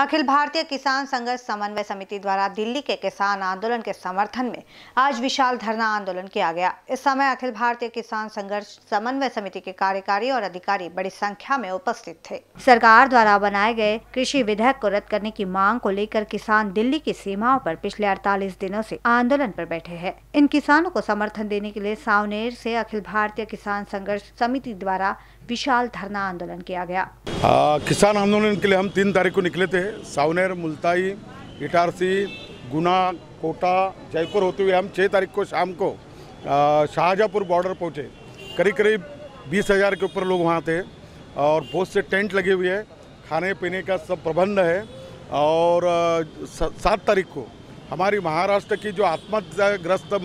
अखिल भारतीय किसान संघर्ष समन्वय समिति द्वारा दिल्ली के किसान आंदोलन के समर्थन में आज विशाल धरना आंदोलन किया गया इस समय अखिल भारतीय किसान संघर्ष समन्वय समिति के कार्यकारी और अधिकारी बड़ी संख्या में उपस्थित थे सरकार द्वारा बनाए गए कृषि विधेयक को रद्द करने की मांग को लेकर किसान दिल्ली की सीमाओं आरोप पिछले अड़तालीस दिनों ऐसी आंदोलन आरोप बैठे है इन किसानों को समर्थन देने के लिए सावनेर से अखिल भारतीय किसान संघर्ष समिति द्वारा विशाल धरना आंदोलन किया गया आ, किसान आंदोलन के लिए हम तीन तारीख को निकले थे सावनेर मुलताई इटारसी गुना कोटा जयपुर होते हुए हम छः तारीख को शाम को शाहजहाँपुर बॉर्डर पहुँचे करीब करीब बीस हज़ार के ऊपर लोग वहाँ थे और बहुत से टेंट लगे हुए हैं खाने पीने का सब प्रबंध है और सात तारीख को हमारी महाराष्ट्र की जो आत्महत्याग्रस्त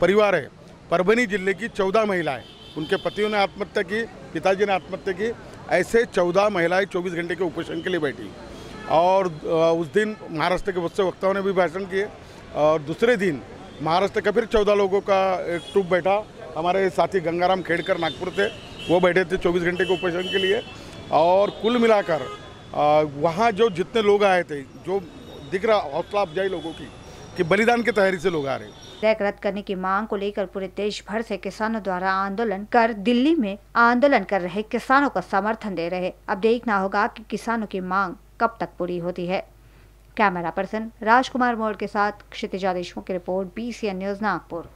परिवार है परभनी जिले की चौदह महिलाएं उनके पतियों ने आत्महत्या की पिताजी ने आत्महत्या की ऐसे चौदह महिलाएं चौबीस घंटे के उपोषण के लिए बैठी और उस दिन महाराष्ट्र के से वक्ताओं ने भी भाषण किए और दूसरे दिन महाराष्ट्र का फिर चौदह लोगों का एक ट्रुप बैठा हमारे साथी गंगाराम खेड़कर नागपुर थे वो बैठे थे चौबीस घंटे के ऑपरेशन के लिए और कुल मिलाकर वहाँ जो जितने लोग आए थे जो दिख रहा हौसला अफजाई लोगों की कि बलिदान की तैयारी से लोग आ रहे ट्रैक रद्द करने की मांग को लेकर पूरे देश भर से किसानों द्वारा आंदोलन कर दिल्ली में आंदोलन कर रहे किसानों का समर्थन दे रहे अब देखना होगा कि किसानों की मांग कब तक पूरी होती है कैमरा पर्सन राजकुमार मौर्य के साथ क्षितिजा देशमुख की रिपोर्ट बी न्यूज़ नागपुर